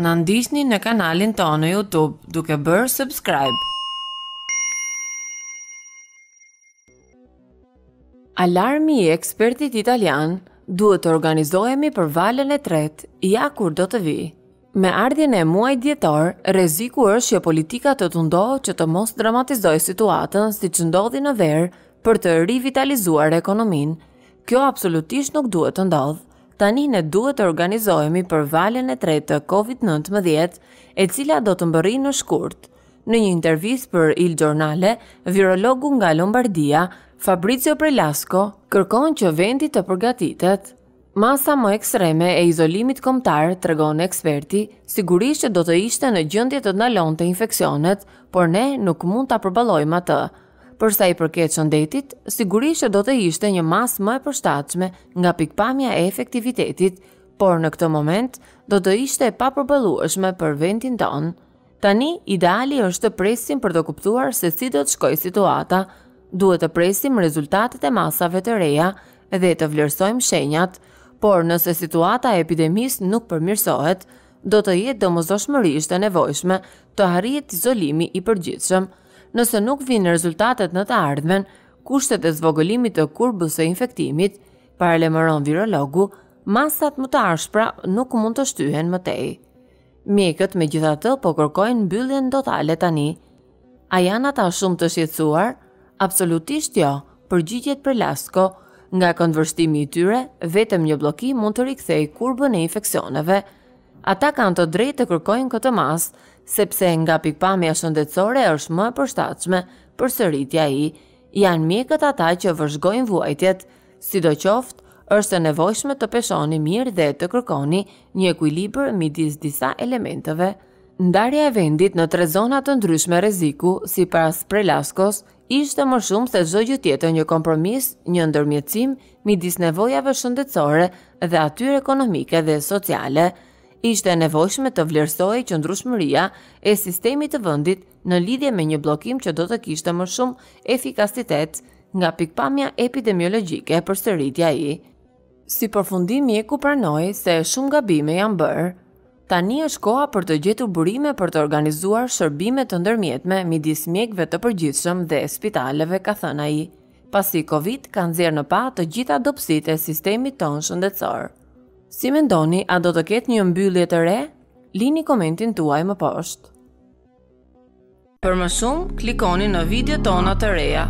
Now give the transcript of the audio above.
Në ndisni në kanalin tonë në Youtube duke bërë subscribe. Alarmi i ekspertit italian duhet të organizohemi për valen e tret, ja kur do të vi. Me ardhjën e muaj djetor, reziku është që politika të të ndohë që të mos dramatizoj situatën si që ndodhi në verë për të rivitalizuar ekonomin. Kjo absolutisht nuk duhet të ndodhë tani ne duhet të organizohemi për valën e tretë të COVID-19, e cila do të mbërri në shkurt. Në një intervistë për Il Giornale, virologu nga Lombardia, Fabrizio Prelasco, kërkon që vendi të përgatitet. Masa më ekstreme e izolimit kombëtar, tregon eksperti, sigurisht që do të ishte në gjendje të ndalonte infeksionet, por ne nuk mund ta përballojmë atë përsa i përket shëndetit, sigurisht do të ishte një mas më e përshtatshme nga pikpamja e efektivitetit, por në këtë moment do të ishte e papërballueshme për vendin tonë. Tani ideali është të presim për të kuptuar se si do të shkojë situata, duhet të presim rezultatet e masave të reja dhe të vlerësojmë shenjat, por nëse situata e epidemis nuk përmirësohet, do të jetë domosdoshmërisht e nevojshme të arrihet izolimi i përgjithshëm. Nëse nuk vinë rezultatet në të ardhmen, kushtet e zvogëlimit të kurbës e infektimit, paralemeron virologu, masat më të arshpra nuk mund të shtyhen më tej. Mjekët me gjitha të po kërkojnë byllin do tale tani. A janë ata shumë të shqetsuar? Absolutisht jo, për gjithjet për lasko, nga këndvërstimi i tyre, vetëm një bloki mund të rikthej kurbën e infekcioneve, Ata kanë të drejtë të kërkojnë këtë mas, sepse nga pikpamja shëndetësore është më përshtatshme për sëritja i, janë mjekët ata që vërshgojnë vuajtjet, si do qoftë, është e nevojshme të peshoni mirë dhe të kërkoni një ekuilibër midis disa elementeve. Ndarja e vendit në tre zona të ndryshme rreziku, si para prelaskos, ishte më shumë se çdo gjë tjetër një kompromis, një ndërmjetësim midis nevojave shëndetësore dhe atyre ekonomike dhe sociale ishte nevojshme të vlerësoj që ndrushmëria e sistemi të vëndit në lidhje me një blokim që do të kishtë më shumë efikasitet nga pikpamja epidemiologjike për sëritja i. Si përfundimi e ku pranoj se shumë gabime janë bërë, tani është koha për të gjetur burime për të organizuar shërbime të ndërmjetme midis mjekve të përgjithshëm dhe spitaleve, ka thëna i, pasi COVID kanë zirë në pa të gjitha dopsit e sistemi tonë shëndetësorë. Si mendoni, a do të ketë një mbyllje të re? Lini komentin tuaj më poshtë. Për më shumë, klikoni në video tona të reja.